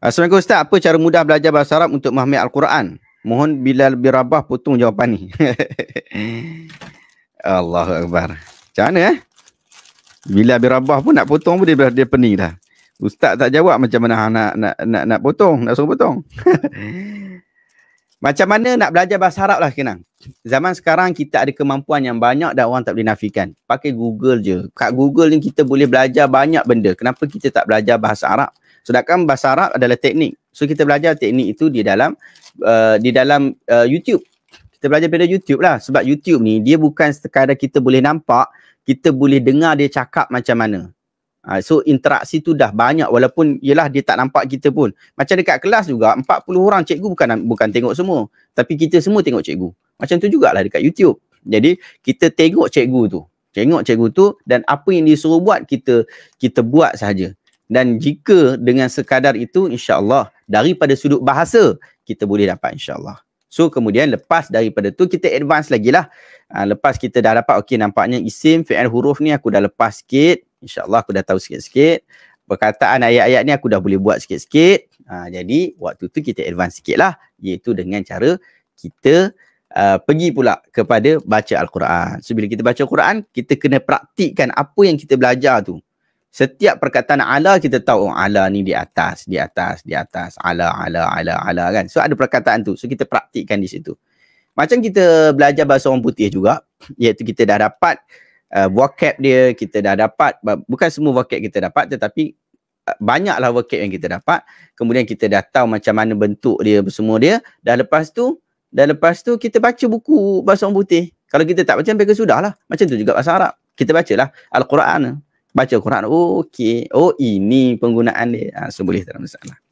Ah, Assalamualaikum Ustaz, apa cara mudah belajar bahasa Arab untuk memahami Al-Quran? Mohon bila bin Rabah potong jawapan ni. Allahu Akbar. Macam mana eh? Bilal bin Rabah pun nak potong pun dia, dia pening dah. Ustaz tak jawab macam mana nak ah, nak nak, nak, nak potong, nak suruh potong. macam mana nak belajar bahasa Arab lah kena. Zaman sekarang kita ada kemampuan yang banyak dan orang tak boleh nafikan. Pakai Google je. Kat Google ni kita boleh belajar banyak benda. Kenapa kita tak belajar bahasa Arab? Sedangkan bahasa Arab adalah teknik. So kita belajar teknik itu di dalam uh, di dalam uh, YouTube. Kita belajar pada YouTube lah sebab YouTube ni dia bukan sekadar kita boleh nampak, kita boleh dengar dia cakap macam mana. Uh, so interaksi tu dah banyak walaupun yelah dia tak nampak kita pun. Macam dekat kelas juga 40 orang cikgu bukan bukan tengok semua, tapi kita semua tengok cikgu. Macam tu jugalah dekat YouTube. Jadi kita tengok cikgu tu. Tengok cikgu tu dan apa yang dia suruh buat kita kita buat saja dan jika dengan sekadar itu insyaallah daripada sudut bahasa kita boleh dapat insyaallah so kemudian lepas daripada tu kita advance lagi lah ha, lepas kita dah dapat okey nampaknya isim fi'il huruf ni aku dah lepas sikit insyaallah aku dah tahu sikit-sikit perkataan ayat-ayat ni aku dah boleh buat sikit-sikit ha, jadi waktu tu kita advance sikit lah iaitu dengan cara kita uh, pergi pula kepada baca Al-Quran. So bila kita baca Al-Quran, kita kena praktikkan apa yang kita belajar tu setiap perkataan ala kita tahu oh, ala ni di atas di atas di atas ala ala ala ala kan so ada perkataan tu so kita praktikkan di situ macam kita belajar bahasa orang putih juga iaitu kita dah dapat uh, vocab dia kita dah dapat bukan semua vocab kita dapat tetapi uh, banyaklah vocab yang kita dapat kemudian kita dah tahu macam mana bentuk dia semua dia dah lepas tu dan lepas tu kita baca buku bahasa orang putih kalau kita tak baca sampai sudah lah. macam tu juga bahasa Arab kita bacalah al-Quran baca Quran okey oh ini penggunaan dia ha, so boleh tak ada masalah